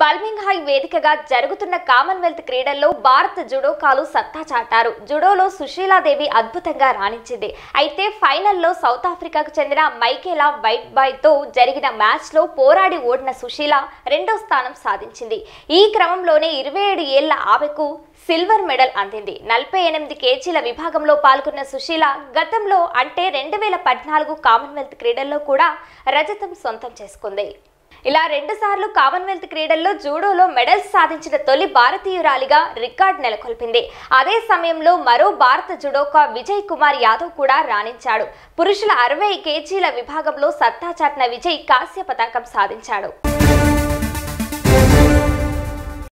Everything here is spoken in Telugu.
బల్మింగ్హాయ్ వేదికగా జరుగుతున్న కామన్వెల్త్ క్రీడల్లో భారత జుడోకాలు సత్తా చాటారు జుడోలో సుశీలాదేవి అద్భుతంగా రాణించింది అయితే ఫైనల్లో సౌత్ ఆఫ్రికాకు చెందిన మైకేలా వైట్ బాయ్తో జరిగిన మ్యాచ్లో పోరాడి ఓడిన సుశీల రెండో స్థానం సాధించింది ఈ క్రమంలోనే ఇరవై ఏడు ఏళ్ల ఆమెకు సిల్వర్ మెడల్ అందింది నలభై ఎనిమిది కేజీల విభాగంలో పాల్గొన్న సుశీల గతంలో అంటే రెండు వేల పద్నాలుగు కామన్వెల్త్ క్రీడల్లో కూడా రజతం సొంతం చేసుకుంది ఇలా రెండుసార్లు కామన్వెల్త్ క్రీడల్లో జూడోలో మెడల్స్ సాధించిన తొలి భారతీయురాలిగా రికార్డ్ నెలకొల్పింది అదే సమయంలో మరో భారత జుడోకా విజయ్ కుమార్ యాదవ్ కూడా రాణించాడు పురుషుల అరవై కేజీల విభాగంలో సత్తా చాటిన విజయ్ కాస్య పతాకం సాధించాడు